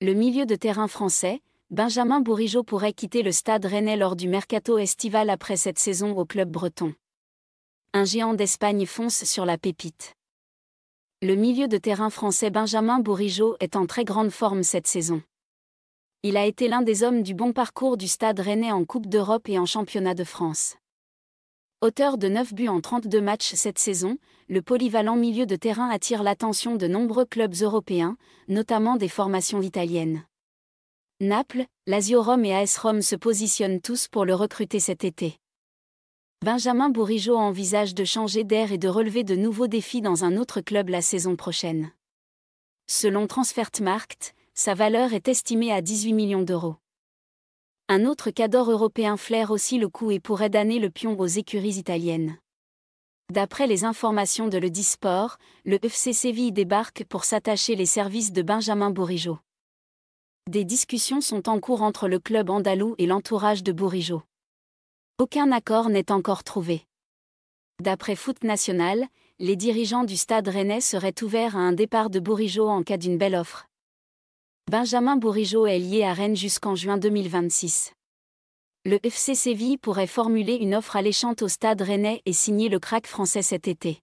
Le milieu de terrain français, Benjamin Bourigeaud pourrait quitter le stade rennais lors du mercato estival après cette saison au club breton. Un géant d'Espagne fonce sur la pépite. Le milieu de terrain français Benjamin Bourigeau est en très grande forme cette saison. Il a été l'un des hommes du bon parcours du stade rennais en Coupe d'Europe et en Championnat de France. Auteur de 9 buts en 32 matchs cette saison, le polyvalent milieu de terrain attire l'attention de nombreux clubs européens, notamment des formations italiennes. Naples, Lazio Rome et AS Rome se positionnent tous pour le recruter cet été. Benjamin Bourigeau envisage de changer d'air et de relever de nouveaux défis dans un autre club la saison prochaine. Selon Transfermarkt, sa valeur est estimée à 18 millions d'euros. Un autre cador européen flaire aussi le coup et pourrait damner le pion aux écuries italiennes. D'après les informations de le Disport, le FC Séville débarque pour s'attacher les services de Benjamin Bourigeaud. Des discussions sont en cours entre le club andalou et l'entourage de Bourigeau. Aucun accord n'est encore trouvé. D'après Foot National, les dirigeants du stade rennais seraient ouverts à un départ de Bourigeaud en cas d'une belle offre. Benjamin Bourigeau est lié à Rennes jusqu'en juin 2026. Le FC Séville pourrait formuler une offre alléchante au stade rennais et signer le crack français cet été.